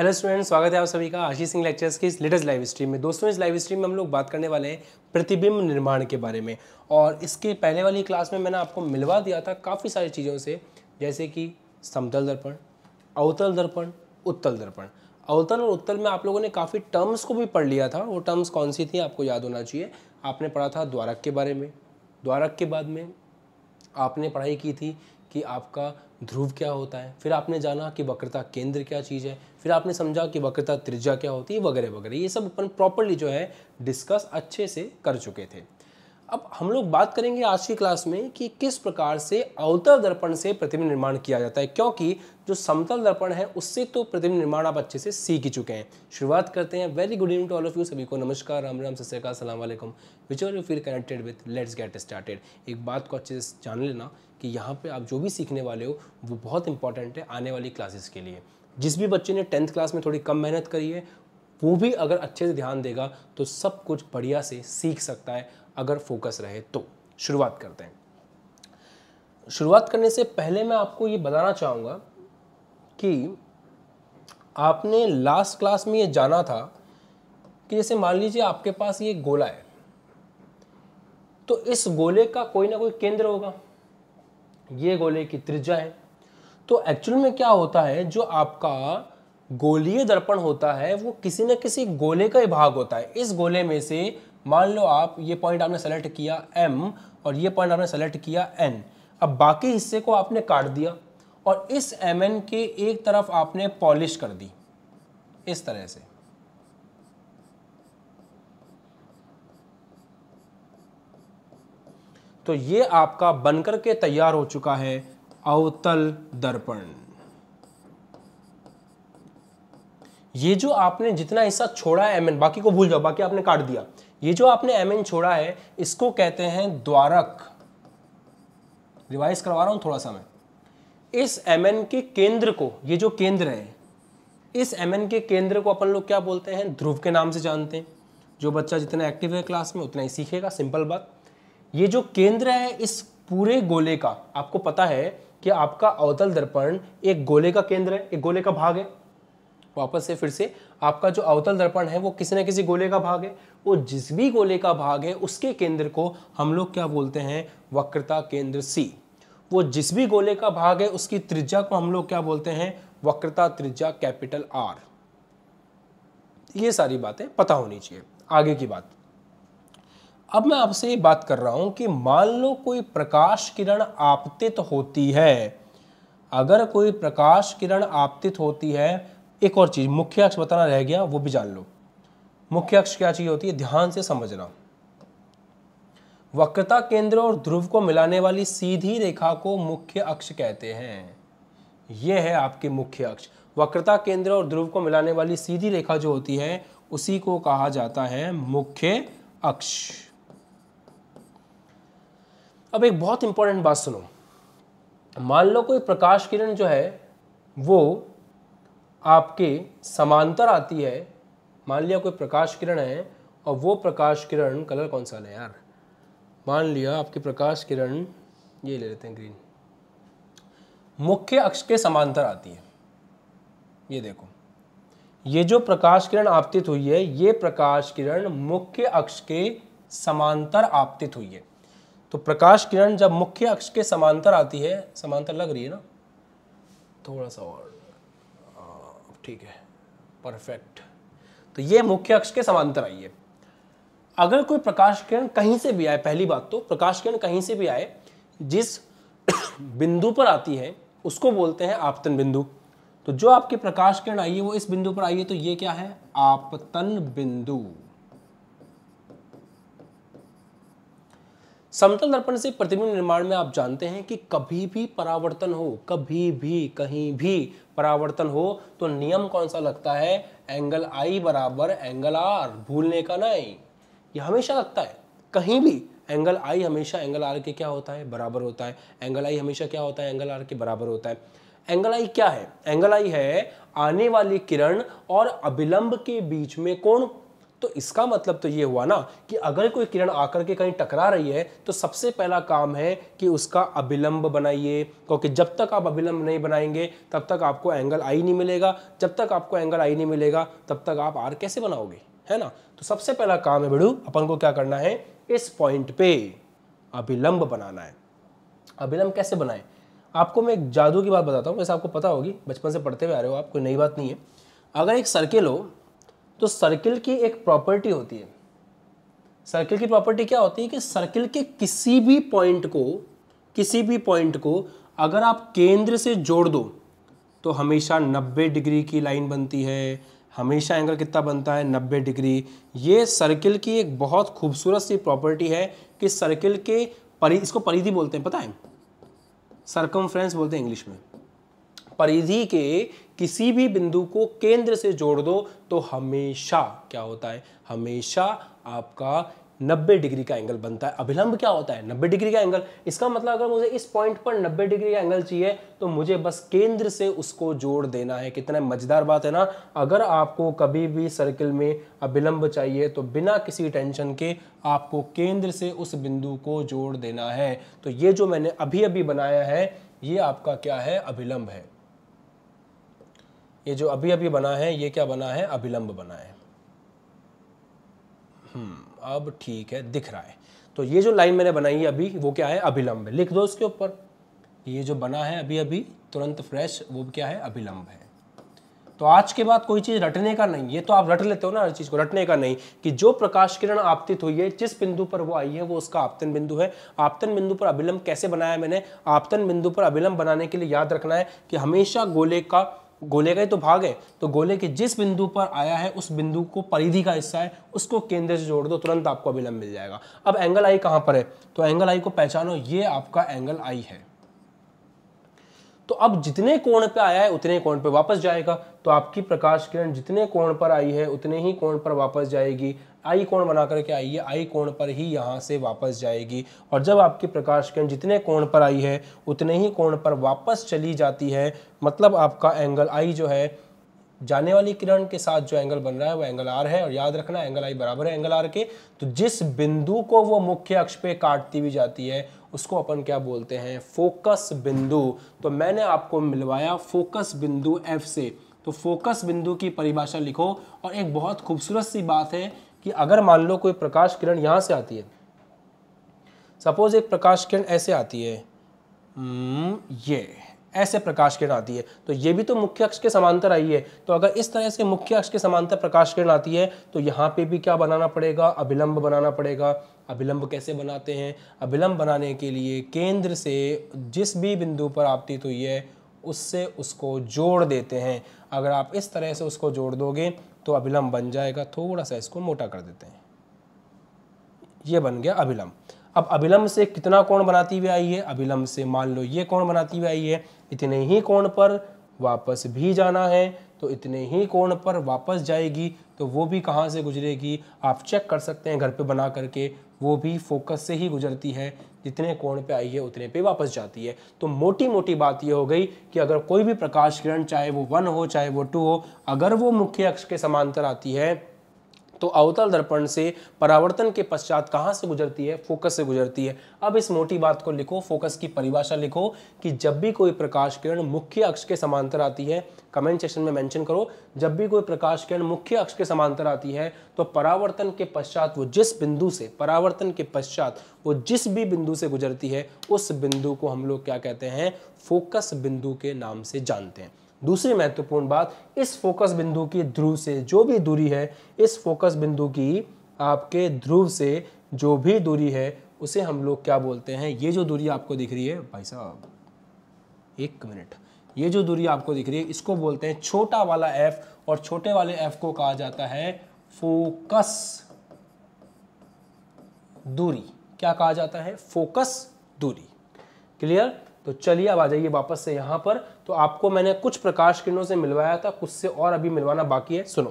hello students स्वागत है आप सभी का आशीष सिंह लेक्चर्स की इस लेटेस्ट लाइव स्ट्रीम में दोस्तों इस लाइव स्ट्रीम में हम लोग बात करने वाले हैं प्रतिबिंब निर्माण के बारे में और इसके पहले वाली क्लास में मैंने आपको मिलवा दिया था काफ़ी सारी चीज़ों से जैसे कि समतल दर्पण अवतल दर्पण उत्तल दर्पण अवतल और उत्तल में आप लोगों ने काफ़ी टर्म्स को भी पढ़ लिया था वो टर्म्स कौन सी थी आपको याद होना चाहिए आपने पढ़ा था द्वारक के बारे में द्वारक के बाद में आपने पढ़ाई की थी कि आपका ध्रुव क्या होता है फिर आपने जाना कि वक्रता केंद्र क्या चीज़ है फिर आपने समझा कि वक्रता त्रिज्या क्या होती है वगैरह वगैरह ये सब अपन प्रॉपरली जो है डिस्कस अच्छे से कर चुके थे अब हम लोग बात करेंगे आज की क्लास में कि किस प्रकार से अवतल दर्पण से प्रतिबिंब निर्माण किया जाता है क्योंकि जो समतल दर्पण है उससे तो प्रतिबिंब निर्माण आप अच्छे से सीख ही चुके हैं शुरुआत करते हैं very good evening to all of you सभी को नमस्कार राम राम सत सलाम वालेकुम which are you feel connected with let's get started एक बात को अच्छे से जान लेना कि यहाँ पे आप जो भी सीखने वाले हो वो बहुत इंपॉर्टेंट है आने वाली क्लासेस के लिए जिस भी बच्चे ने टेंथ क्लास में थोड़ी कम मेहनत करी है वो भी अगर अच्छे से ध्यान देगा तो सब कुछ बढ़िया से सीख सकता है अगर फोकस रहे तो शुरुआत करते हैं शुरुआत करने से पहले मैं आपको ये बताना चाहूँगा कि आपने लास्ट क्लास में ये जाना था कि जैसे मान लीजिए आपके पास ये गोला है तो इस गोले का कोई ना कोई केंद्र होगा ये गोले की त्रिज्या है तो एक्चुअल में क्या होता है जो आपका गोलीय दर्पण होता है वो किसी न किसी गोले का ही भाग होता है इस गोले में से मान लो आप ये पॉइंट आपने सेलेक्ट किया एम और ये पॉइंट आपने सेलेक्ट किया एन अब बाकी हिस्से को आपने काट दिया और इस एम एन के एक तरफ आपने पॉलिश कर दी इस तरह से तो ये आपका बनकर के तैयार हो चुका है अवतल दर्पण ये जो आपने जितना हिस्सा छोड़ा है एमएन बाकी को भूल जाओ बाकी आपने काट दिया ये जो आपने एमएन छोड़ा है इसको कहते हैं द्वारक रिवाइज करवा रहा हूं थोड़ा सा मैं इस एमएन के केंद्र को ये जो केंद्र है इस एमएन के केंद्र को अपन लोग क्या बोलते हैं ध्रुव के नाम से जानते हैं जो बच्चा जितना एक्टिव है क्लास में उतना ही सीखेगा सिंपल बात ये जो केंद्र है इस पूरे गोले का आपको पता है कि आपका अवतल दर्पण एक गोले का केंद्र है एक गोले का भाग है वापस से फिर से आपका जो अवतल दर्पण है वो किसी ना किसी गोले का भाग है वो जिस भी गोले का भाग है उसके केंद्र को हम लोग क्या बोलते हैं वक्रता केंद्र सी वो जिस भी गोले का भाग है उसकी त्रिज्या को हम लोग क्या बोलते हैं वक्रता त्रिज्या कैपिटल आर ये सारी बातें पता होनी चाहिए आगे की बात अब मैं आपसे ये बात कर रहा हूँ कि मान लो कोई प्रकाश किरण आपतित तो होती है अगर कोई प्रकाश किरण आपतित होती है एक और चीज़ मुख्य अक्ष बताना रह गया वो भी जान लो मुख्य अक्ष क्या चीज़ होती है ध्यान से समझना वक्रता केंद्र और ध्रुव को मिलाने वाली सीधी रेखा को मुख्य अक्ष कहते हैं यह है आपके मुख्य अक्ष वक्रता केंद्र और ध्रुव को मिलाने वाली सीधी रेखा जो होती है उसी को कहा जाता है मुख्य अक्ष अब एक बहुत इंपॉर्टेंट बात सुनो मान लो कोई प्रकाश किरण जो है वो आपके समांतर आती है मान लिया कोई प्रकाश किरण है और वो प्रकाश किरण कलर कौन सा है यार मान लिया आपके प्रकाश किरण ये ले लेते हैं ग्रीन मुख्य अक्ष के समांतर आती है ये देखो ये जो प्रकाश किरण आपतित हुई है ये प्रकाश किरण मुख्य अक्ष के समांतर आपतित हुई है तो प्रकाश किरण जब मुख्य अक्ष के समांतर आती है समांतर लग रही है ना थोड़ा सा और ठीक है परफेक्ट तो ये मुख्य अक्ष के समांतर आई है अगर कोई प्रकाश किरण कहीं से भी आए पहली बात तो प्रकाश किरण कहीं से भी आए जिस बिंदु पर आती है उसको बोलते हैं आपतन बिंदु तो जो आपकी प्रकाश किरण आई है वो इस बिंदु पर आई है तो ये क्या है आपतन बिंदु समतल दर्पण से प्रतिबिंब निर्माण में आप जानते हैं कि कभी भी परावर्तन हो कभी भी कहीं भी परावर्तन हो तो नियम कौन सा लगता है एंगल आई बराबर एंगल आर भूलने का नहीं यह हमेशा लगता है कहीं भी एंगल आई हमेशा एंगल आर के क्या होता है बराबर होता है एंगल आई हमेशा क्या होता है एंगल आर के बराबर होता है एंगल आई क्या है एंगल आई है आने वाली किरण और अभिलंब के बीच में कोण तो इसका मतलब तो ये हुआ ना कि अगर कोई किरण आकर के कहीं टकरा रही है तो सबसे पहला काम है कि उसका अभिलंब बनाइए क्योंकि जब तक आप अभिलंब नहीं बनाएंगे तब तक आपको एंगल आई नहीं मिलेगा जब तक आपको एंगल आई नहीं मिलेगा तब तक आप आर कैसे बनाओगे है ना तो सबसे पहला काम है बेड़ू अपन को क्या करना है इस पॉइंट पे अभिलंब बनाना है अभिलंब कैसे बनाएं आपको मैं एक जादू की बात बताता हूँ वैसे आपको पता होगी बचपन से पढ़ते हुए आ रहे हो आप कोई नई बात नहीं है अगर एक सर्किल हो तो सर्किल की एक प्रॉपर्टी होती है सर्किल की प्रॉपर्टी क्या होती है कि सर्किल के किसी भी पॉइंट को किसी भी पॉइंट को अगर आप केंद्र से जोड़ दो तो हमेशा 90 डिग्री की लाइन बनती है हमेशा एंगल कितना बनता है 90 डिग्री ये सर्किल की एक बहुत खूबसूरत सी प्रॉपर्टी है कि सर्किल के परि इसको परिधि बोलते हैं पता है सरकम बोलते हैं इंग्लिश में परिधि के किसी भी बिंदु को केंद्र से जोड़ दो तो हमेशा क्या होता है हमेशा आपका 90 डिग्री का एंगल बनता है अभिलंब क्या होता है 90 डिग्री का एंगल इसका मतलब अगर मुझे इस पॉइंट पर 90 डिग्री का एंगल चाहिए तो मुझे बस केंद्र से उसको जोड़ देना है कितना मजेदार बात है ना अगर आपको कभी भी सर्किल में अभिलंब चाहिए तो बिना किसी टेंशन के आपको केंद्र से उस बिंदु को जोड़ देना है तो ये जो मैंने अभी अभी बनाया है ये आपका क्या है अभिलंब है ये जो अभी अभी बना है ये क्या बना है अभिलंब बना है हम्म अब ठीक है दिख रहा है तो ये जो लाइन मैंने बनाई है अभी वो क्या है अभिलंब है लिख दो उसके ऊपर ये जो बना है अभी अभी तुरंत फ्रेश वो क्या है अभिलंब है तो आज के बाद कोई चीज़ रटने का नहीं ये तो आप रट लेते हो ना हर चीज़ को रटने का नहीं कि जो प्रकाश किरण आपतित हुई है जिस बिंदु पर वो आई है वो उसका आपतन बिंदु है आपतन बिंदु पर अभिलंब कैसे बनाया मैंने आपतन बिंदु पर अभिलंब बनाने के लिए याद रखना है कि हमेशा गोले का गोले गए तो भागे तो गोले के जिस बिंदु पर आया है उस बिंदु को परिधि का हिस्सा है उसको केंद्र से जोड़ दो तुरंत आपको अभिलंब मिल जाएगा अब एंगल आई कहां पर है तो एंगल आई को पहचानो ये आपका एंगल आई है तो अब जितने कोण पे आया है उतने कोण पे वापस जाएगा तो आपकी प्रकाश किरण जितने कोण पर आई है उतने ही कोण पर वापस जाएगी आई कोण बना करके आई है आई कोण पर ही यहाँ से वापस जाएगी और जब आपकी प्रकाश किरण जितने कोण पर आई है उतने ही कोण पर वापस चली जाती है मतलब आपका एंगल आई जो है जाने वाली किरण के साथ जो एंगल बन रहा है वो एंगल आर है और याद रखना एंगल आई बराबर है एंगल आर के तो जिस बिंदु को वो मुख्य अक्ष पे काटती हुई जाती है उसको अपन क्या बोलते हैं फोकस बिंदु तो मैंने आपको मिलवाया फोकस बिंदु एफ से तो फोकस बिंदु की परिभाषा लिखो और एक बहुत खूबसूरत सी बात है कि अगर मान लो कोई प्रकाश किरण यहाँ से आती है सपोज एक प्रकाश किरण ऐसे आती है हम्म, ये ऐसे प्रकाश किरण आती है तो ये भी तो मुख्य अक्ष के समांतर आई है तो अगर इस तरह से मुख्य अक्ष के समांतर प्रकाश किरण आती है तो यहाँ पे भी क्या बनाना पड़ेगा अभिलंब बनाना पड़ेगा अभिलंब कैसे बनाते हैं अभिलंब बनाने के लिए केंद्र से जिस भी बिंदु पर आपती हुई है उससे उसको जोड़ देते हैं अगर आप इस तरह से उसको जोड़ दोगे तो अभिलंब बन जाएगा थोड़ा सा इसको मोटा कर देते हैं ये बन गया अभिलंब अब अभिलंब से कितना कोण बनाती हुई आई है अभिलंब से मान लो ये कोण बनाती हुई आई है इतने ही कोण पर वापस भी जाना है तो इतने ही कोण पर वापस जाएगी तो वो भी कहाँ से गुजरेगी आप चेक कर सकते हैं घर पे बना करके वो भी फोकस से ही गुजरती है जितने कोण पे आई है उतने पे वापस जाती है तो मोटी मोटी बात यह हो गई कि अगर कोई भी प्रकाश किरण चाहे वो वन हो चाहे वो टू हो अगर वो मुख्य अक्ष के समांतर आती है तो अवतल दर्पण से परावर्तन के पश्चात कहाँ से गुजरती है फोकस से गुजरती है अब इस मोटी बात को लिखो फोकस की परिभाषा लिखो कि जब भी कोई प्रकाश किरण मुख्य अक्ष के समांतर आती है कमेंट सेक्शन में मेंशन करो जब भी कोई प्रकाश किरण मुख्य अक्ष के समांतर आती है तो परावर्तन के पश्चात वो जिस बिंदु से परावर्तन के पश्चात वो जिस भी बिंदु से गुजरती है उस बिंदु को हम लोग क्या कहते हैं फोकस बिंदु के नाम से जानते हैं दूसरी महत्वपूर्ण बात इस फोकस बिंदु की ध्रुव से जो भी दूरी है इस फोकस बिंदु की आपके ध्रुव से जो भी दूरी है उसे हम लोग क्या बोलते हैं ये जो दूरी आपको दिख रही है भाई साहब एक मिनट ये जो दूरी आपको दिख रही है इसको बोलते हैं छोटा वाला एफ और छोटे वाले एफ को कहा जाता है फोकस दूरी क्या कहा जाता है फोकस दूरी क्लियर तो चलिए अब आ जाइए वापस से यहां पर तो आपको मैंने कुछ प्रकाश किरणों से मिलवाया था कुछ से और अभी मिलवाना बाकी है सुनो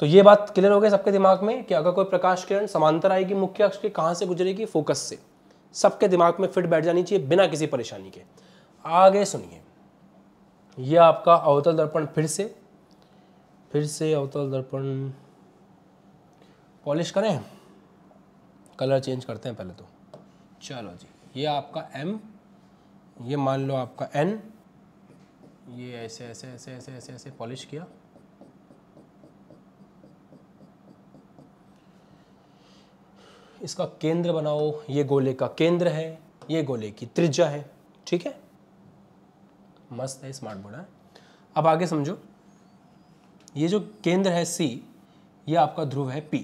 तो ये बात क्लियर हो गई सबके दिमाग में कि अगर कोई प्रकाश किरण समांतर आएगी मुख्य अक्ष के कहाँ से गुजरेगी फोकस से सबके दिमाग में फिट बैठ जानी चाहिए बिना किसी परेशानी के आगे सुनिए यह आपका अवतल दर्पण फिर से फिर से अवतल दर्पण पॉलिश करें कलर चेंज करते हैं पहले तो चलो जी ये आपका एम ये मान लो आपका एन ये ऐसे ऐसे ऐसे ऐसे ऐसे ऐसे पॉलिश किया इसका केंद्र बनाओ ये गोले का केंद्र है ये गोले की त्रिज्या है ठीक है मस्त है स्मार्ट बोर्ड है अब आगे समझो ये जो केंद्र है सी ये आपका ध्रुव है पी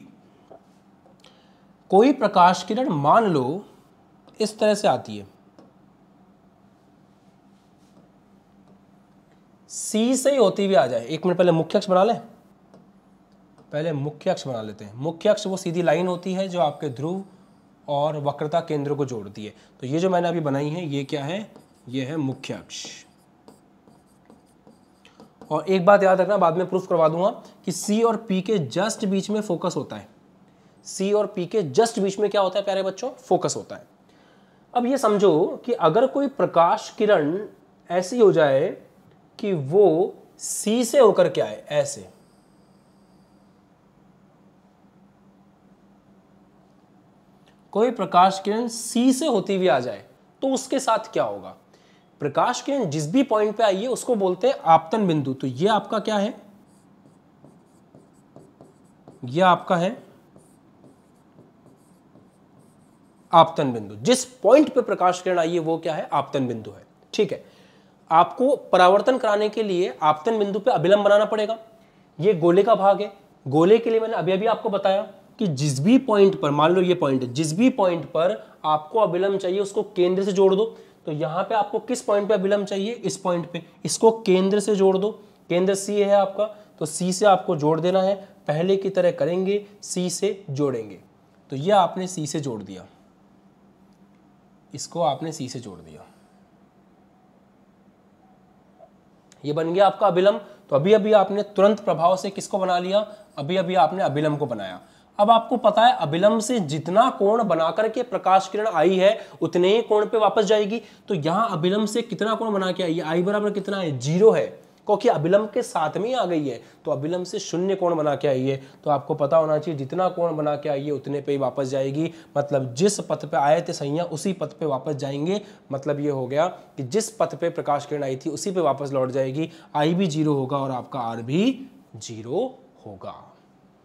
कोई प्रकाश किरण मान लो इस तरह से आती है सी से ही होती हुई आ जाए एक मिनट पहले मुख्य अक्ष बना लें पहले मुख्य अक्ष बना लेते हैं मुख्य अक्ष वो सीधी लाइन होती है जो आपके ध्रुव और वक्रता केंद्र को जोड़ती है तो ये जो मैंने अभी बनाई है ये क्या है ये है मुख्य अक्ष और एक बात याद रखना बाद में प्रूफ करवा दूंगा कि सी और पी के जस्ट बीच में फोकस होता है सी और पी के जस्ट बीच में क्या होता है प्यारे बच्चों फोकस होता है अब ये समझो कि अगर कोई प्रकाश किरण ऐसी हो जाए कि वो सी से होकर के आए ऐसे कोई प्रकाश किरण सी से होती हुई आ जाए तो उसके साथ क्या होगा प्रकाश किरण जिस भी पॉइंट पे आई है उसको बोलते हैं आपतन बिंदु तो ये आपका क्या है ये आपका है आपतन बिंदु जिस पॉइंट पे प्रकाश किरण आई है वो क्या है आपतन बिंदु है ठीक है आपको परावर्तन कराने के लिए आपतन बिंदु पे अभिलंब बनाना पड़ेगा ये गोले का भाग है गोले के लिए मैंने अभी अभी आपको बताया कि जिस भी पॉइंट पर मान लो ये पॉइंट जिस भी पॉइंट पर आपको अभिलंब चाहिए उसको केंद्र से जोड़ दो तो यहां पे आपको किस पॉइंट पे अभिलंब चाहिए इस पॉइंट पे इसको केंद्र से जोड़ दो केंद्र सी है आपका तो सी से आपको जोड़ देना है पहले की तरह करेंगे सी से जोड़ेंगे तो ये आपने सी से जोड़ दिया इसको आपने सी से जोड़ दिया ये बन गया आपका अभिलंब तो अभी अभी आपने तुरंत प्रभाव से किसको बना लिया अभी अभी आपने अभिलंब को बनाया अब आपको पता है अभिलंब से जितना कोण बनाकर के प्रकाश किरण आई है उतने ही कोण पे वापस जाएगी तो यहां अभिलंब से कितना कोण बना के आई है आई बराबर कितना है जीरो है क्योंकि अभिलंब के साथ में ही आ गई है तो अभिलंब से शून्य कोण बना के आई है तो आपको पता होना चाहिए जितना कोण बना के आई है उतने पे ही वापस जाएगी मतलब जिस पथ पे आए थे सैया उसी पथ पे वापस जाएंगे मतलब ये हो गया कि जिस पथ पे प्रकाश किरण आई थी उसी पे वापस लौट जाएगी आई भी जीरो होगा और आपका आर भी जीरो होगा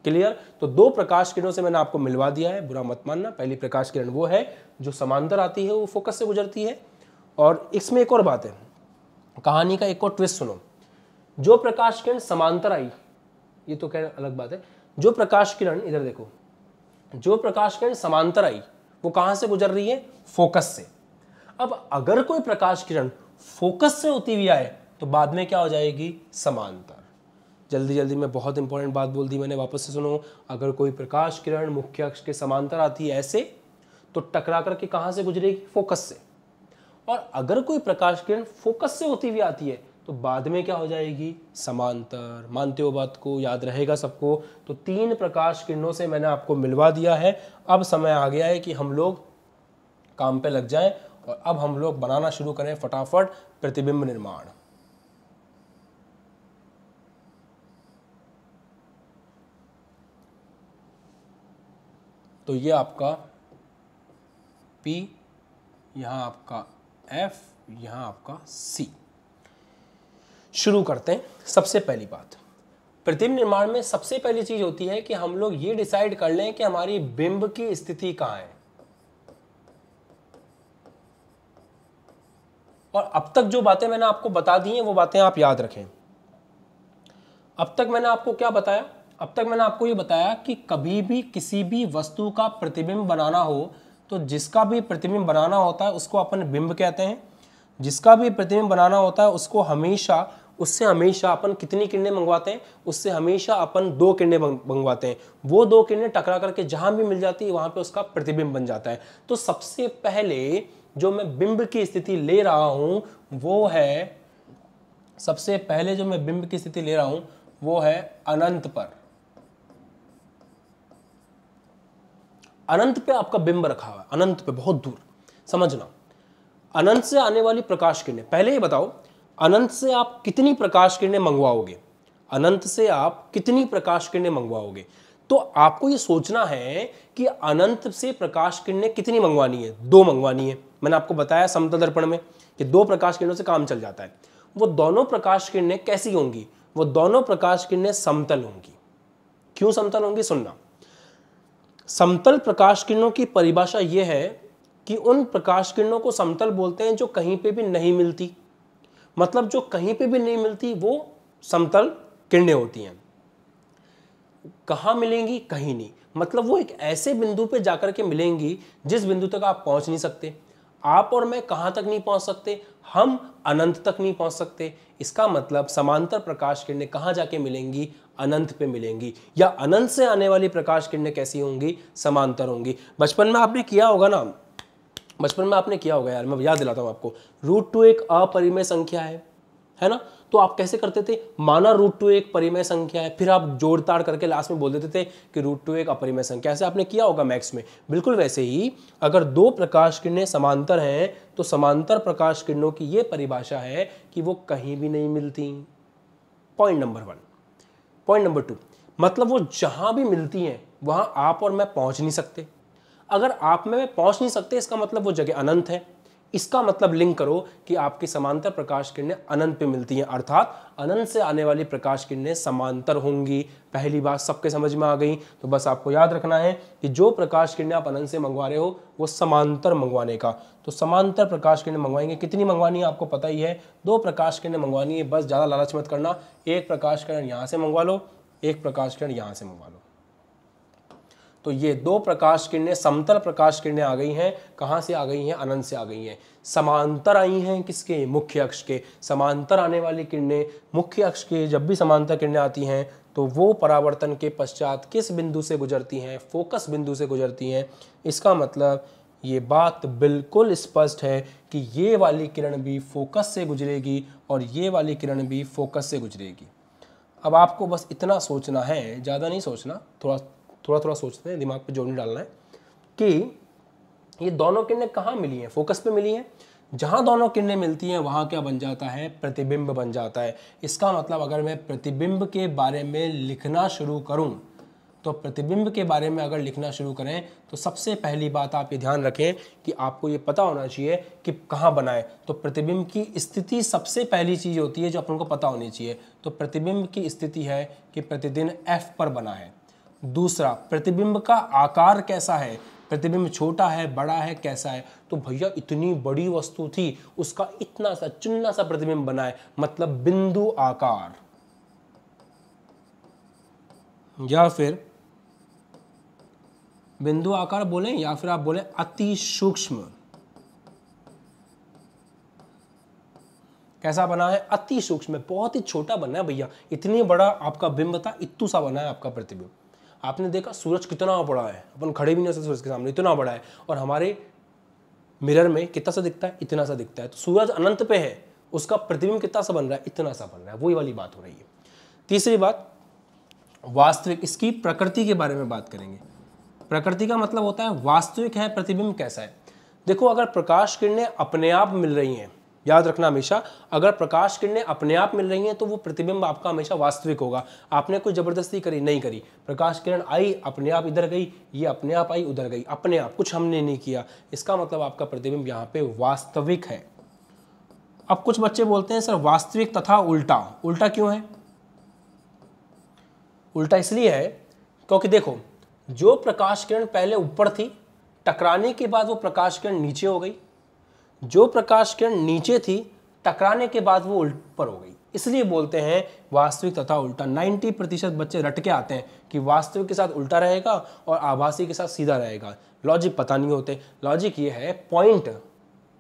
क्लियर तो दो प्रकाश किरणों से मैंने आपको मिलवा दिया है बुरा मत मानना पहली प्रकाश किरण वो है जो समांतर आती है वो फोकस से गुजरती है और इसमें एक और बात है कहानी का एक और ट्विस्ट सुनो जो प्रकाश किरण समांतर आई ये तो कह अलग बात है जो प्रकाश किरण इधर देखो जो प्रकाश किरण समांतर आई वो कहाँ से गुजर रही है फोकस से अब अगर कोई प्रकाश किरण फोकस से होती हुई आए तो बाद में क्या हो जाएगी समांतर जल्दी जल्दी मैं बहुत इंपॉर्टेंट बात बोल दी मैंने वापस से सुनो अगर कोई प्रकाश किरण मुख्य अक्ष के समांतर आती है ऐसे तो टकरा करके कहाँ से गुजरेगी फोकस से और अगर कोई प्रकाश किरण फोकस से होती हुई आती है तो बाद में क्या हो जाएगी समांतर मानते हो बात को याद रहेगा सबको तो तीन प्रकाश किरणों से मैंने आपको मिलवा दिया है अब समय आ गया है कि हम लोग काम पे लग जाएं और अब हम लोग बनाना शुरू करें फटाफट प्रतिबिंब निर्माण तो ये आपका पी यहां आपका एफ यहां आपका सी शुरू करते हैं सबसे पहली बात प्रतिम निर्माण में सबसे पहली चीज होती है कि हम लोग ये डिसाइड कर लें कि हमारी बिंब की स्थिति कहाँ है और अब तक जो बातें मैंने आपको बता दी हैं वो बातें आप याद रखें अब तक मैंने आपको क्या बताया अब तक मैंने आपको ये बताया कि कभी भी किसी भी वस्तु का प्रतिबिंब बनाना हो तो जिसका भी प्रतिबिंब बनाना होता है उसको अपन बिंब कहते हैं जिसका भी प्रतिबिंब बनाना होता है उसको हमेशा उससे हमेशा अपन कितनी किरणें मंगवाते हैं उससे हमेशा अपन दो किरणें मंगवाते हैं वो दो किरणें टकरा करके जहाँ भी मिल जाती है वहाँ पर उसका प्रतिबिंब बन जाता है तो सबसे पहले जो मैं बिंब की स्थिति ले रहा हूँ वो है सबसे पहले जो मैं बिंब की स्थिति ले रहा हूँ वो है अनंत पर अनंत पे आपका बिंब रखा हुआ है अनंत पे बहुत दूर समझना अनंत से आने वाली प्रकाश किरणें पहले ही बताओ अनंत से आप कितनी प्रकाश किरणें मंगवाओगे अनंत से आप कितनी प्रकाश किरणें मंगवाओगे तो आपको ये सोचना है कि अनंत से प्रकाश किरणें कितनी मंगवानी है दो मंगवानी है मैंने आपको बताया समतल दर्पण में कि दो प्रकाश किरणों से काम चल जाता है वो दोनों प्रकाश किरणें कैसी होंगी वो दोनों प्रकाश किरणें समतल होंगी क्यों समतल होंगी सुनना समतल प्रकाश किरणों की परिभाषा यह है कि उन प्रकाश किरणों को समतल बोलते हैं जो कहीं पे भी नहीं मिलती मतलब जो कहीं पे भी नहीं मिलती वो समतल किरणें होती हैं कहाँ मिलेंगी कहीं नहीं मतलब वो एक ऐसे बिंदु पे जाकर के मिलेंगी जिस बिंदु तक आप पहुँच नहीं सकते आप और मैं कहाँ तक नहीं पहुँच सकते हम अनंत तक नहीं पहुँच सकते इसका मतलब समांतर प्रकाश किरणें कहाँ जाके मिलेंगी अनंत पे मिलेंगी या अनंत से आने वाली प्रकाश किरणें कैसी होंगी समांतर होंगी बचपन में आपने किया होगा ना बचपन में आपने किया होगा यार मैं याद दिलाता हूँ आपको रूट टू एक अपरिमय संख्या है है ना तो आप कैसे करते थे माना रूट टू एक परिमय संख्या है फिर आप जोड़ताड़ करके लास्ट में बोल देते थे कि रूट टू एक अपरिमय संख्या ऐसे आपने किया होगा मैक्स में बिल्कुल वैसे ही अगर दो प्रकाश किरणें समांतर हैं तो समांतर प्रकाश किरणों की ये परिभाषा है कि वो कहीं भी नहीं मिलती point number one point number two मतलब वो जहाँ भी मिलती हैं वहाँ आप और मैं पहुँच नहीं सकते अगर आप में पहुंच नहीं सकते इसका मतलब वो जगह अनंत है इसका मतलब लिंक करो कि आपकी समांतर प्रकाश किरणें अनंत पे मिलती हैं अर्थात अनंत से आने वाली प्रकाश किरणें समांतर होंगी पहली बात सबके समझ में आ गई तो बस आपको याद रखना है कि जो प्रकाश किरणें आप अनंत से मंगवा रहे हो वो समांतर मंगवाने का तो समांतर प्रकाश किरणें मंगवाएंगे कितनी मंगवानी है आपको पता ही है दो प्रकाश किरणें मंगवानी है बस ज़्यादा लालच मत करना एक प्रकाश किरण यहाँ से मंगवा लो एक प्रकाश किरण यहाँ से मंगवा लो तो ये दो प्रकाश किरणें समतल प्रकाश किरणें आ गई हैं कहाँ से आ गई हैं अनंत से आ गई हैं समांतर आई हैं किसके मुख्य अक्ष के समांतर आने वाली किरणें मुख्य अक्ष के जब भी समांतर किरणें आती हैं तो वो परावर्तन के पश्चात किस बिंदु से गुजरती हैं फोकस बिंदु से गुजरती हैं इसका मतलब ये बात बिल्कुल स्पष्ट है कि ये वाली किरण भी फोकस से गुजरेगी और ये वाली किरण भी फोकस से गुजरेगी अब आपको बस इतना सोचना है ज़्यादा नहीं सोचना थोड़ा थोड़ा थोड़ा सोचते हैं दिमाग पर जोड़ने डालना है कि ये दोनों किरणें कहाँ मिली हैं फोकस पे मिली हैं जहाँ दोनों किरणें मिलती हैं वहाँ क्या बन जाता है प्रतिबिंब बन जाता है इसका मतलब अगर मैं प्रतिबिंब के बारे में लिखना शुरू करूँ तो प्रतिबिंब के बारे में अगर लिखना शुरू करें तो सबसे पहली बात आप ये ध्यान रखें कि आपको ये पता होना चाहिए कि कहाँ बनाए तो प्रतिबिंब की स्थिति सबसे पहली चीज़ होती है जो अपन को पता होनी चाहिए तो प्रतिबिंब की स्थिति है कि प्रतिदिन एफ पर बना है दूसरा प्रतिबिंब का आकार कैसा है प्रतिबिंब छोटा है बड़ा है कैसा है तो भैया इतनी बड़ी वस्तु थी उसका इतना सा चुन्ना सा प्रतिबिंब बनाए मतलब बिंदु आकार या फिर बिंदु आकार बोले या फिर आप बोले अति सूक्ष्म कैसा बना है अति सूक्ष्म बहुत ही छोटा बना है भैया इतनी बड़ा आपका बिंब था इतू सा बना है आपका प्रतिबिंब आपने देखा सूरज कितना बड़ा है अपन खड़े भी नहीं हो सूरज के सामने इतना बड़ा है और हमारे मिरर में कितना सा दिखता है इतना सा दिखता है तो सूरज अनंत पे है उसका प्रतिबिंब कितना सा बन रहा है इतना सा बन रहा है वही वाली बात हो रही है तीसरी बात वास्तविक इसकी प्रकृति के बारे में बात करेंगे प्रकृति का मतलब होता है वास्तविक है प्रतिबिंब कैसा है देखो अगर प्रकाश किरणें अपने आप मिल रही हैं याद रखना हमेशा अगर प्रकाश किरणें अपने आप मिल रही हैं तो वो प्रतिबिंब आपका हमेशा वास्तविक होगा आपने कोई ज़बरदस्ती करी नहीं करी प्रकाश किरण आई अपने आप इधर गई ये अपने आप आई उधर गई अपने आप कुछ हमने नहीं किया इसका मतलब आपका प्रतिबिंब यहाँ पे वास्तविक है अब कुछ बच्चे बोलते हैं सर वास्तविक तथा उल्टा उल्टा क्यों है उल्टा इसलिए है क्योंकि देखो जो प्रकाश किरण पहले ऊपर थी टकराने के बाद वो प्रकाश किरण नीचे हो गई जो प्रकाश किरण नीचे थी टकराने के बाद वो उल्ट पर हो गई इसलिए बोलते हैं वास्तविक तथा उल्टा 90 प्रतिशत बच्चे रट के आते हैं कि वास्तविक के साथ उल्टा रहेगा और आभासी के साथ सीधा रहेगा लॉजिक पता नहीं होते लॉजिक ये है पॉइंट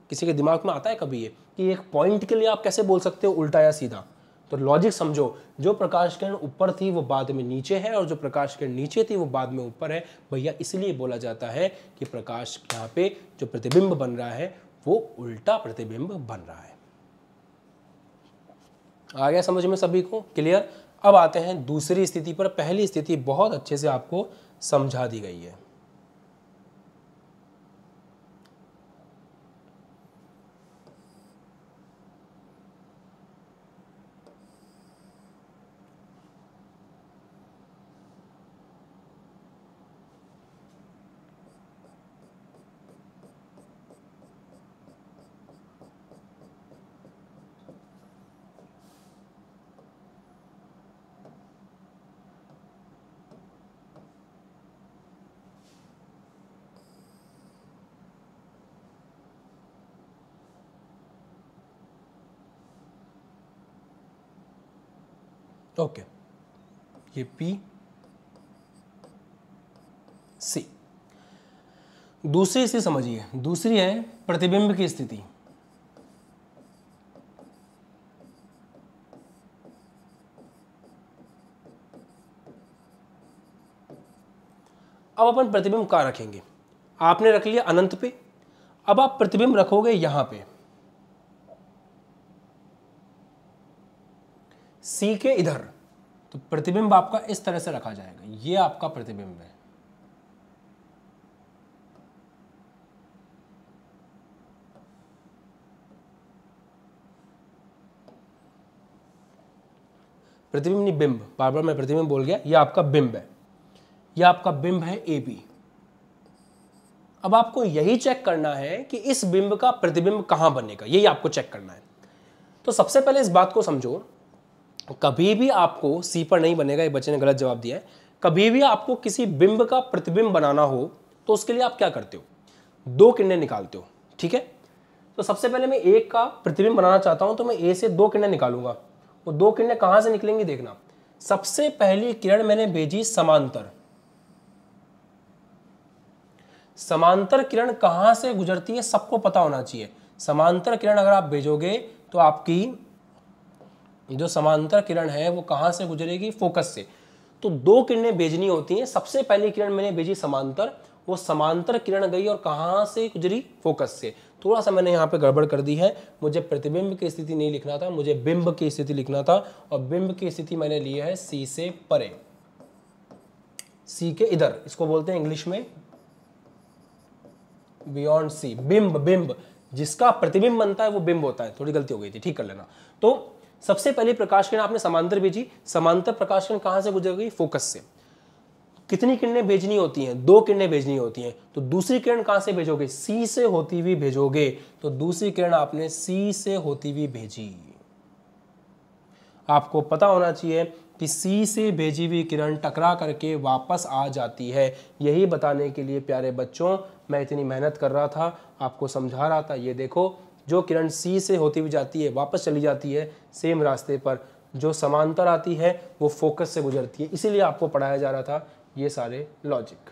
किसी के दिमाग में आता है कभी ये कि एक पॉइंट के लिए आप कैसे बोल सकते हो उल्टा या सीधा तो लॉजिक समझो जो प्रकाश किरण ऊपर थी वो बाद में नीचे है और जो प्रकाश किरण नीचे थी वो बाद में ऊपर है भैया इसलिए बोला जाता है कि प्रकाश यहाँ पे जो प्रतिबिंब बन रहा है वो उल्टा प्रतिबिंब बन रहा है आ गया समझ में सभी को क्लियर अब आते हैं दूसरी स्थिति पर पहली स्थिति बहुत अच्छे से आपको समझा दी गई है ओके ये पी सी दूसरी स्थिति समझिए दूसरी है प्रतिबिंब की स्थिति अब अपन प्रतिबिंब कहा रखेंगे आपने रख लिया अनंत पे अब आप प्रतिबिंब रखोगे यहां पे सी के इधर तो प्रतिबिंब आपका इस तरह से रखा जाएगा ये आपका प्रतिबिंब है प्रतिबिंब नहीं बिंब बार बार मैं प्रतिबिंब बोल गया ये आपका बिंब है ये आपका बिंब है ए बी अब आपको यही चेक करना है कि इस बिंब का प्रतिबिंब कहां बनेगा यही आपको चेक करना है तो सबसे पहले इस बात को समझो कभी भी आपको सी पर नहीं बनेगा ये बच्चे ने गलत जवाब दिया है कभी भी आपको किसी बिंब का प्रतिबिंब बनाना हो तो उसके लिए आप क्या करते हो दो किरणें निकालते हो ठीक है तो सबसे पहले मैं एक का प्रतिबिंब बनाना चाहता हूं तो मैं ए से दो किरणें निकालूंगा वो दो किरणें कहां से निकलेंगी देखना सबसे पहली किरण मैंने भेजी समांतर समांतर किरण कहां से गुजरती है सबको पता होना चाहिए समांतर किरण अगर आप भेजोगे तो आपकी जो समांतर किरण है वो कहाँ से गुजरेगी फोकस से तो दो किरणें भेजनी होती हैं सबसे पहली किरण मैंने भेजी समांतर वो समांतर किरण गई और कहाँ से गुजरी फोकस से थोड़ा सा मैंने यहाँ पे गड़बड़ कर दी है मुझे प्रतिबिंब की स्थिति नहीं लिखना था मुझे बिंब की स्थिति लिखना था और बिंब की स्थिति मैंने ली है सी से परे सी के इधर इसको बोलते हैं इंग्लिश में बियॉन्ड सी बिंब बिंब जिसका प्रतिबिंब बनता है वो बिंब होता है थोड़ी गलती हो गई थी ठीक कर लेना तो सबसे पहले प्रकाश किरण आपने समांतर भेजी समांतर प्रकाश किरण कहां से गुजरेगी फोकस से कितनी किरणें भेजनी होती हैं दो किरणें भेजनी होती हैं तो दूसरी किरण कहां से भेजोगे सी से होती हुई भेजोगे तो दूसरी किरण आपने सी से होती हुई भेजी आपको पता होना चाहिए कि सी से भेजी हुई किरण टकरा करके वापस आ जाती है यही बताने के लिए प्यारे बच्चों मैं इतनी मेहनत कर रहा था आपको समझा रहा था ये देखो जो किरण सी से होती हुई जाती है वापस चली जाती है सेम रास्ते पर जो समांतर आती है वो फोकस से गुजरती है इसीलिए आपको पढ़ाया जा रहा था ये सारे लॉजिक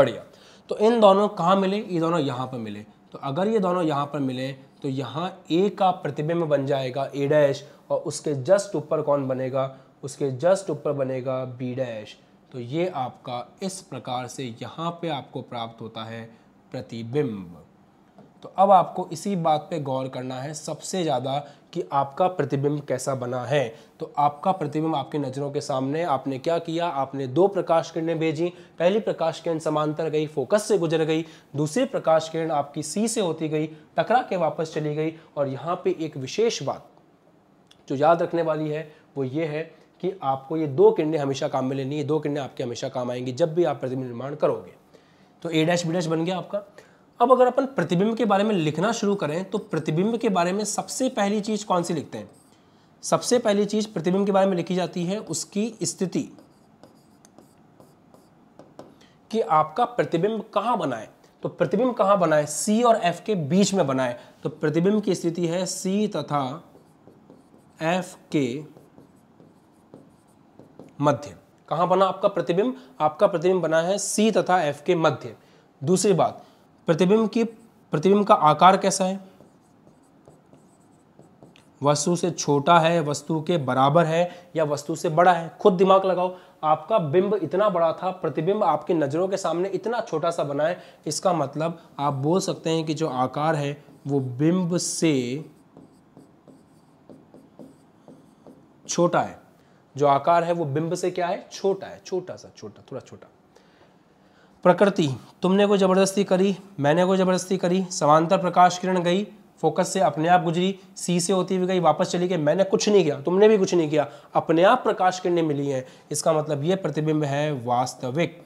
बढ़िया तो इन दोनों कहाँ मिले ये दोनों यहाँ पर मिले तो अगर ये दोनों यहाँ पर मिले तो यहाँ ए का प्रतिबिंब बन जाएगा ए डैश और उसके जस्ट ऊपर कौन बनेगा उसके जस्ट ऊपर बनेगा बी डैश तो ये आपका इस प्रकार से यहाँ पे आपको प्राप्त होता है प्रतिबिंब तो अब आपको इसी बात पे गौर करना है सबसे ज़्यादा कि आपका प्रतिबिंब कैसा बना है तो आपका प्रतिबिंब आपकी नज़रों के सामने आपने क्या किया आपने दो प्रकाश किरणें भेजी पहली प्रकाश किरण समांतर गई फोकस से गुजर गई दूसरी प्रकाश किरण आपकी सी से होती गई टकरा के वापस चली गई और यहाँ पे एक विशेष बात जो याद रखने वाली है वो ये है कि आपको ये दो किरणें हमेशा काम में लेनी है दो किरणें आपके हमेशा काम आएंगी जब भी आप प्रतिबिंब निर्माण करोगे तो ए डैश बी डैश बन गया आपका अब अगर अपन प्रतिबिंब के बारे में लिखना शुरू करें तो प्रतिबिंब के बारे में सबसे पहली चीज़ कौन सी लिखते हैं सबसे पहली चीज़ प्रतिबिंब के बारे में लिखी जाती है उसकी स्थिति कि आपका प्रतिबिंब कहाँ बनाए तो प्रतिबिंब कहाँ बनाए सी और एफ के बीच में बनाए तो प्रतिबिंब की स्थिति है सी तथा एफ के मध्य कहाँ बना आपका प्रतिबिंब आपका प्रतिबिंब बना है सी तथा एफ के मध्य दूसरी बात प्रतिबिंब की प्रतिबिंब का आकार कैसा है वस्तु से छोटा है वस्तु के बराबर है या वस्तु से बड़ा है खुद दिमाग लगाओ आपका बिंब इतना बड़ा था प्रतिबिंब आपकी नज़रों के सामने इतना छोटा सा बना है इसका मतलब आप बोल सकते हैं कि जो आकार है वो बिंब से छोटा है जो आकार है वो बिंब से क्या है छोटा है छोटा सा छोटा थोड़ा छोटा प्रकृति तुमने कोई ज़बरदस्ती करी मैंने कोई ज़बरदस्ती करी समांतर प्रकाश किरण गई फोकस से अपने आप गुजरी सी से होती हुई गई वापस चली गई मैंने कुछ नहीं किया तुमने भी कुछ नहीं किया अपने आप प्रकाश किरणें मिली हैं इसका मतलब ये प्रतिबिंब है वास्तविक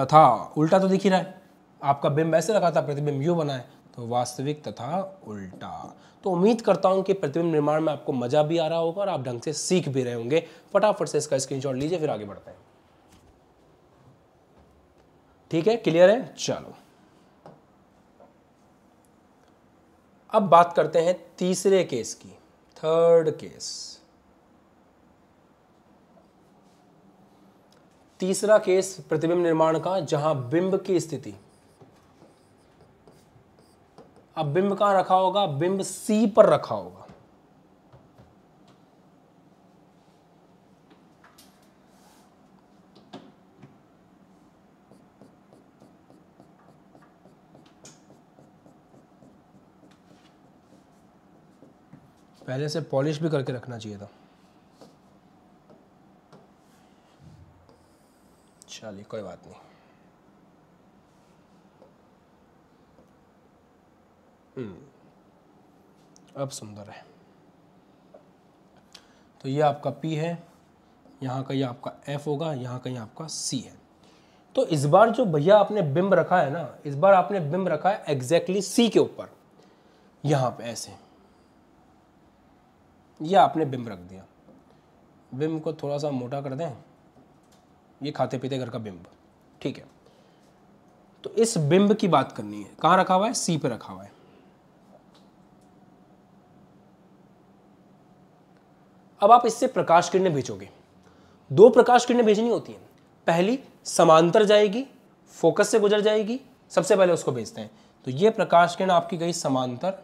तथा उल्टा तो दिख ही रहा है आपका बिंब ऐसे लगा था प्रतिबिंब यू बना है तो वास्तविक तथा उल्टा तो उम्मीद करता हूं कि प्रतिबिंब निर्माण में आपको मजा भी आ रहा होगा और आप ढंग से सीख भी रहे होंगे फटाफट से इसका स्क्रीनशॉट लीजिए फिर आगे बढ़ते हैं ठीक है क्लियर है चलो अब बात करते हैं तीसरे केस की थर्ड केस तीसरा केस प्रतिबिंब निर्माण का जहां बिंब की स्थिति अब बिंब कहां रखा होगा बिंब सी पर रखा होगा पहले से पॉलिश भी करके रखना चाहिए था चलिए कोई बात नहीं हम्म, अब सुंदर है तो ये आपका P है यहाँ का ये आपका F होगा यहाँ का ये आपका C है तो इस बार जो भैया आपने बिंब रखा है ना इस बार आपने बिंब रखा है एग्जैक्टली exactly C के ऊपर यहाँ पे ऐसे ये आपने बिम रख दिया बिम को थोड़ा सा मोटा कर दें ये खाते पीते घर का बिम्ब ठीक है तो इस बिम्ब की बात करनी है कहाँ रखा हुआ है सी पे रखा हुआ है अब आप इससे प्रकाश किरणें भेजोगे दो प्रकाश किरणें भेजनी होती हैं पहली समांतर जाएगी फोकस से गुजर जाएगी सबसे पहले उसको भेजते हैं तो ये प्रकाश किरण आपकी गई समांतर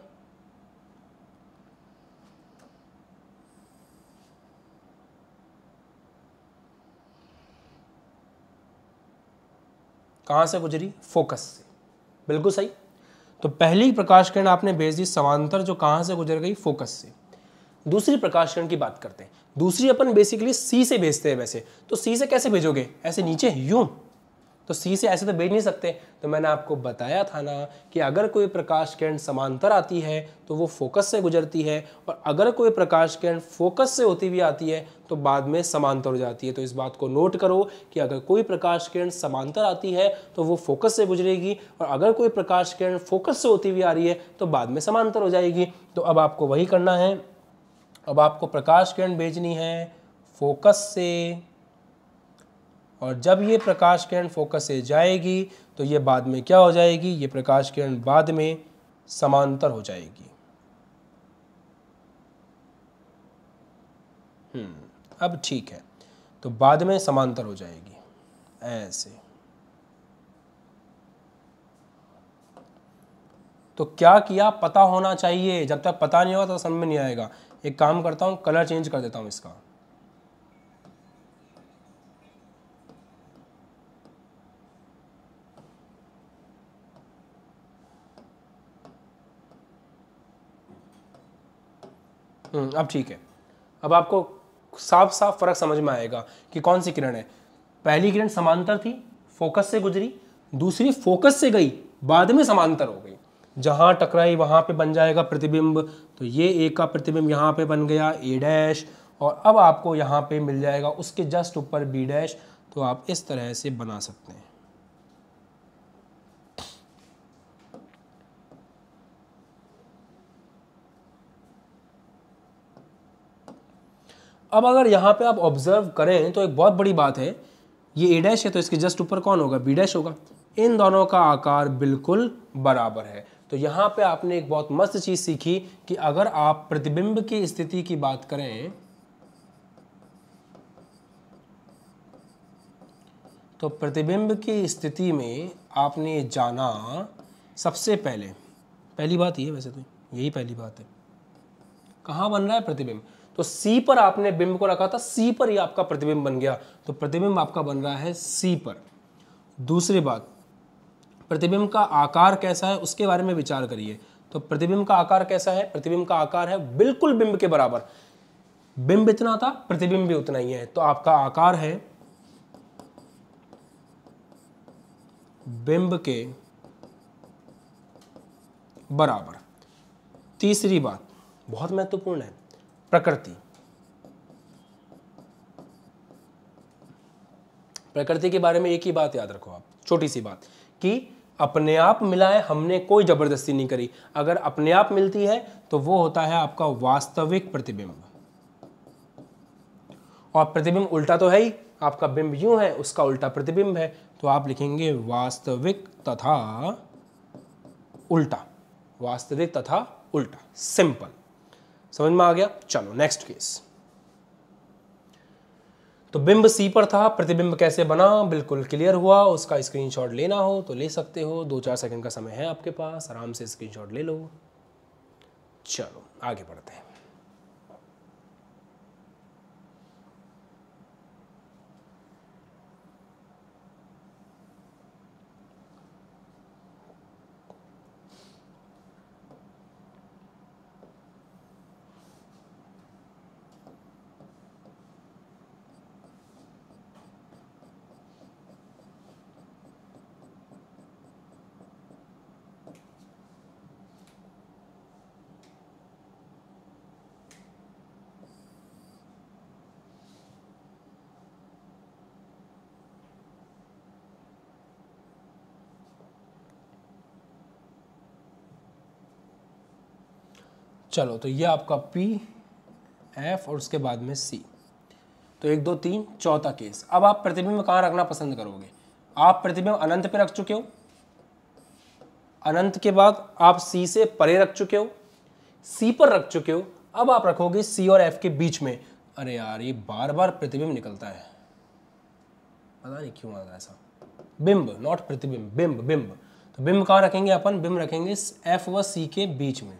कहाँ से गुजरी फोकस से बिल्कुल सही तो पहली प्रकाश किरण आपने भेज दी समांतर जो कहाँ से गुजर गई फोकस से दूसरी प्रकाश किरण की बात करते हैं दूसरी अपन बेसिकली सी से भेजते हैं वैसे तो सी से कैसे भेजोगे ऐसे नीचे यूं तो सी से ऐसे तो भेज नहीं सकते तो मैंने आपको बताया था ना कि अगर कोई प्रकाश किरण समांतर आती है तो वो फोकस से गुजरती है और अगर कोई प्रकाश किरण फोकस से होती हुई आती है तो बाद में समांतर हो जाती है तो इस बात को नोट करो कि अगर कोई प्रकाश किरण समांतर आती है तो वो फोकस से गुजरेगी और अगर कोई प्रकाश किरण फोकस से होती हुई आ रही है तो बाद में समांतर हो जाएगी तो अब आपको वही करना है अब आपको प्रकाश किरण भेजनी है फोकस से और जब ये प्रकाश किरण फोकस से जाएगी तो ये बाद में क्या हो जाएगी ये प्रकाश किरण बाद में समांतर हो जाएगी हम्म, अब ठीक है तो बाद में समांतर हो जाएगी ऐसे तो क्या किया पता होना चाहिए जब तक पता नहीं होगा तो समझ में नहीं आएगा एक काम करता हूँ कलर चेंज कर देता हूँ इसका हम्म, अब ठीक है अब आपको साफ साफ फर्क समझ में आएगा कि कौन सी किरण है पहली किरण समांतर थी फोकस से गुजरी दूसरी फोकस से गई बाद में समांतर हो गई जहाँ टकराई वहाँ पे बन जाएगा प्रतिबिंब तो ये ए का प्रतिबिंब यहाँ पे बन गया ए डैश और अब आपको यहाँ पे मिल जाएगा उसके जस्ट ऊपर बी डैश तो आप इस तरह से बना सकते हैं अब अगर यहाँ पे आप ऑब्जर्व करें तो एक बहुत बड़ी बात है ये ए डैश है तो इसके जस्ट ऊपर कौन होगा बी डैश होगा इन दोनों का आकार बिल्कुल बराबर है तो यहाँ पे आपने एक बहुत मस्त चीज़ सीखी कि अगर आप प्रतिबिंब की स्थिति की बात करें तो प्रतिबिंब की स्थिति में आपने जाना सबसे पहले पहली बात ये वैसे तो यही पहली बात है कहाँ बन रहा है प्रतिबिंब तो सी पर आपने बिंब को रखा था सी पर ही आपका प्रतिबिंब बन गया तो प्रतिबिंब आपका बन रहा है सी पर दूसरी बात प्रतिबिंब का आकार कैसा है उसके बारे में विचार करिए तो प्रतिबिंब का आकार कैसा है प्रतिबिंब का आकार है बिल्कुल बिंब के बराबर बिंब इतना था प्रतिबिंब भी उतना ही है तो आपका आकार है बिंब के बराबर तीसरी बात बहुत महत्वपूर्ण है प्रकृति प्रकृति के बारे में एक ही बात याद रखो आप छोटी सी बात कि अपने आप मिला है हमने कोई जबरदस्ती नहीं करी अगर अपने आप मिलती है तो वो होता है आपका वास्तविक प्रतिबिंब और प्रतिबिंब उल्टा तो है ही आपका बिंब यूं है उसका उल्टा प्रतिबिंब है तो आप लिखेंगे वास्तविक तथा उल्टा वास्तविक तथा उल्टा सिंपल समझ में आ गया चलो नेक्स्ट केस तो बिंब सी पर था प्रतिबिंब कैसे बना बिल्कुल क्लियर हुआ उसका स्क्रीनशॉट लेना हो तो ले सकते हो दो चार सेकंड का समय है आपके पास आराम से स्क्रीनशॉट ले लो चलो आगे बढ़ते हैं चलो तो ये आपका P F और उसके बाद में C तो एक दो तीन चौथा केस अब आप प्रतिबिंब कहाँ रखना पसंद करोगे आप प्रतिबिंब अनंत पे रख चुके हो अनंत के बाद आप C से परे रख चुके हो C पर रख चुके हो अब आप रखोगे C और F के बीच में अरे यार ये बार बार प्रतिबिंब निकलता है पता नहीं क्यों आता है ऐसा बिंब नॉट प्रतिबिंब बिंब बिंब तो बिंब कहाँ रखेंगे अपन बिंब रखेंगे एफ व सी के बीच में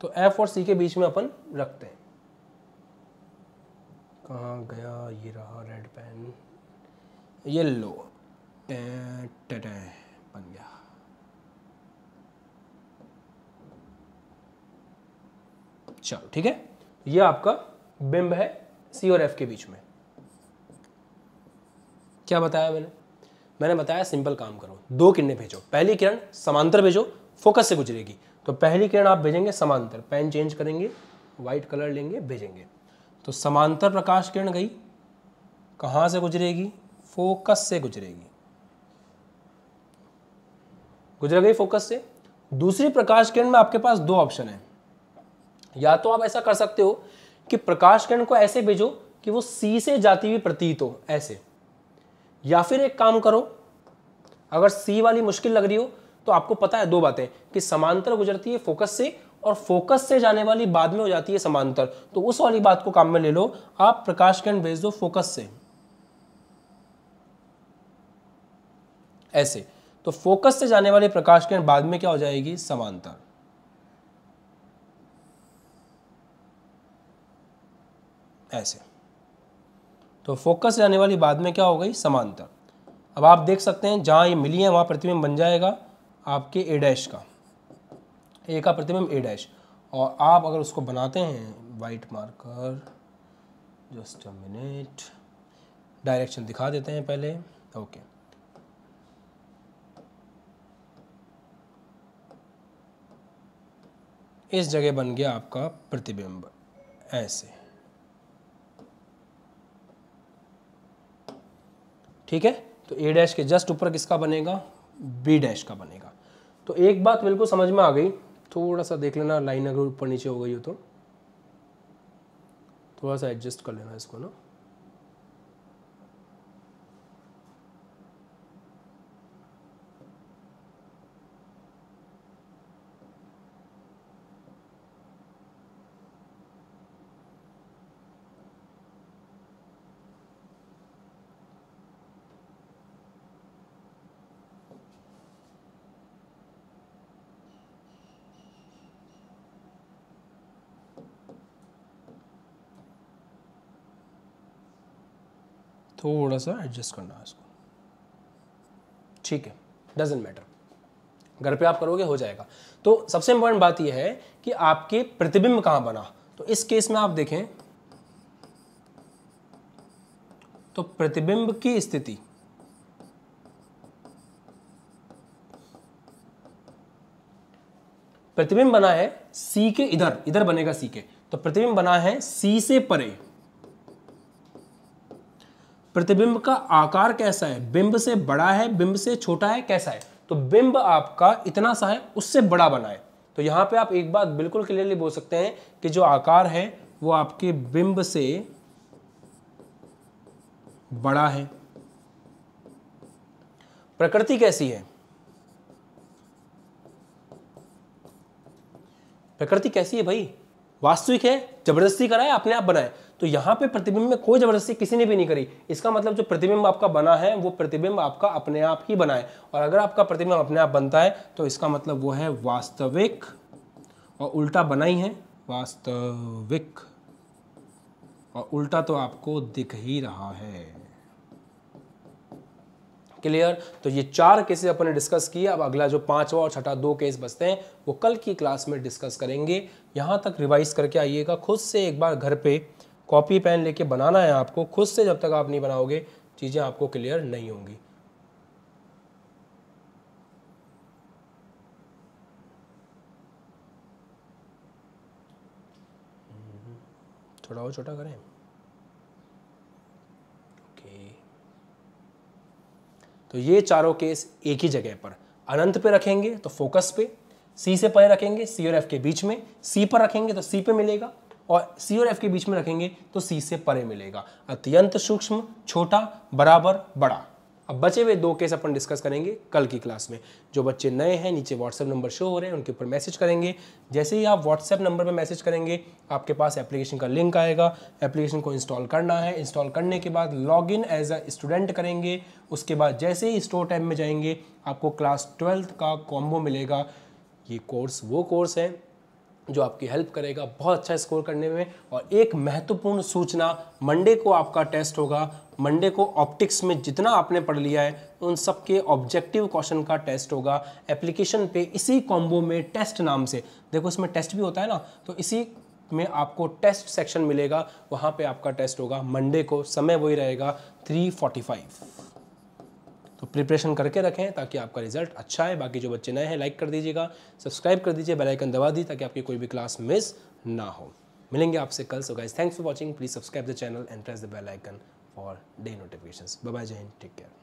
तो एफ और सी के बीच में अपन रखते हैं कहाँ गया ये रहा रेड पेन ये लो बन गया चलो ठीक है ये आपका बिंब है सी और एफ के बीच में क्या बताया मैंने मैंने बताया सिंपल काम करो दो किरणें भेजो पहली किरण समांतर भेजो फोकस से गुजरेगी तो पहली किरण आप भेजेंगे समांतर पेन चेंज करेंगे व्हाइट कलर लेंगे भेजेंगे तो समांतर प्रकाश किरण गई कहाँ से गुजरेगी फोकस से गुजरेगी गुजर गई फोकस से दूसरी प्रकाश किरण में आपके पास दो ऑप्शन है या तो आप ऐसा कर सकते हो कि प्रकाश किरण को ऐसे भेजो कि वो सी से जाती हुई प्रतीत हो ऐसे या फिर एक काम करो अगर सी वाली मुश्किल लग रही हो तो आपको पता है दो बातें कि समांतर गुजरती है फोकस से और फोकस से जाने वाली बाद में हो जाती है समांतर तो उस वाली बात को काम में ले लो आप प्रकाश किरण भेज दो फोकस से ऐसे तो फोकस से जाने वाली प्रकाश किरण बाद में क्या हो जाएगी समांतर ऐसे तो फोकस से जाने वाली बाद में क्या हो गई समांतर अब आप देख सकते हैं जहां ये मिली है वहां प्रतिबिंब बन जाएगा आपके ए डैश का ए का प्रतिबिंब ए डैश और आप अगर उसको बनाते हैं white marker just a minute direction दिखा देते हैं पहले ओके इस जगह बन गया आपका प्रतिबिंब ऐसे ठीक है तो ए डैश के जस्ट ऊपर किसका बनेगा बी डैश का बनेगा तो एक बात बिल्कुल समझ में आ गई थोड़ा सा देख लेना लाइन अगर ऊपर नीचे हो गई हो तो थोड़ा सा एडजस्ट कर लेना इसको ना थोड़ा सा एडजस्ट करना है इसको ठीक है डजेंट मैटर घर पे आप करोगे हो जाएगा तो सबसे इंपॉर्टेंट बात यह है कि आपके प्रतिबिंब कहां बना तो इस केस में आप देखें तो प्रतिबिंब की स्थिति प्रतिबिंब बना है सी के इधर इधर बनेगा सी के तो प्रतिबिंब बना है सी से परे प्रतिबिंब का आकार कैसा है बिंब से बड़ा है बिंब से छोटा है कैसा है तो बिंब आपका इतना सा है उससे बड़ा बना है तो यहाँ पे आप एक बात बिल्कुल क्लियरली बोल सकते हैं कि जो आकार है वो आपके बिंब से बड़ा है प्रकृति कैसी है प्रकृति कैसी है भाई वास्तविक है जबरदस्ती कराए अपने आप बनाए तो यहाँ पे प्रतिबिंब में कोई जबरदस्ती किसी ने भी नहीं करी इसका मतलब जो प्रतिबिंब आपका बना है वो प्रतिबिंब आपका अपने आप ही बना है और अगर आपका प्रतिबिंब अपने आप बनता है तो इसका मतलब वो है वास्तविक और उल्टा बना ही है वास्तविक और उल्टा तो आपको दिख ही रहा है क्लियर तो ये चार केसेस अपन ने डिस्कस किए अब अगला जो पांचवा और छठा दो केस बचते हैं वो कल की क्लास में डिस्कस करेंगे यहां तक रिवाइज करके आइएगा खुद से एक बार घर पे कॉपी पेन लेके बनाना है आपको खुद से जब तक आप नहीं बनाओगे चीज़ें आपको क्लियर नहीं होंगी थोड़ा और छोटा करें ओके तो ये चारों केस एक ही जगह पर अनंत पे रखेंगे तो फोकस पे सी से परे रखेंगे सी और एफ के बीच में सी पर रखेंगे तो सी पे मिलेगा और सी और एफ के बीच में रखेंगे तो सी से परे मिलेगा अत्यंत सूक्ष्म छोटा बराबर बड़ा अब बचे हुए दो केस अपन डिस्कस करेंगे कल की क्लास में जो बच्चे नए हैं नीचे व्हाट्सएप नंबर शो हो रहे हैं उनके ऊपर मैसेज करेंगे जैसे ही आप व्हाट्सएप नंबर पर मैसेज करेंगे आपके पास एप्लीकेशन का लिंक आएगा एप्लीकेशन को इंस्टॉल करना है इंस्टॉल करने के बाद log in as a student करेंगे उसके बाद जैसे ही स्टोर टाइम में जाएंगे आपको क्लास ट्वेल्थ का कॉम्बो मिलेगा ये कोर्स वो कोर्स है जो आपकी हेल्प करेगा बहुत अच्छा स्कोर करने में और एक महत्वपूर्ण सूचना मंडे को आपका टेस्ट होगा मंडे को ऑप्टिक्स में जितना आपने पढ़ लिया है उन सब के ऑब्जेक्टिव क्वेश्चन का टेस्ट होगा एप्लीकेशन पे इसी कॉम्बो में टेस्ट नाम से देखो इसमें टेस्ट भी होता है ना तो इसी में आपको टेस्ट सेक्शन मिलेगा वहाँ पे आपका टेस्ट होगा मंडे को समय वही रहेगा फाइव तो प्रिपरेशन करके रखें ताकि आपका रिजल्ट अच्छा है बाकी जो बच्चे नए हैं लाइक कर दीजिएगा सब्सक्राइब कर दीजिए बेलाइकन दबा दी ताकि आपकी कोई भी क्लास मिस ना हो मिलेंगे आपसे कल so guys thanks for watching please subscribe the channel and press the bell icon for the notification bye जय हिंद टेक केयर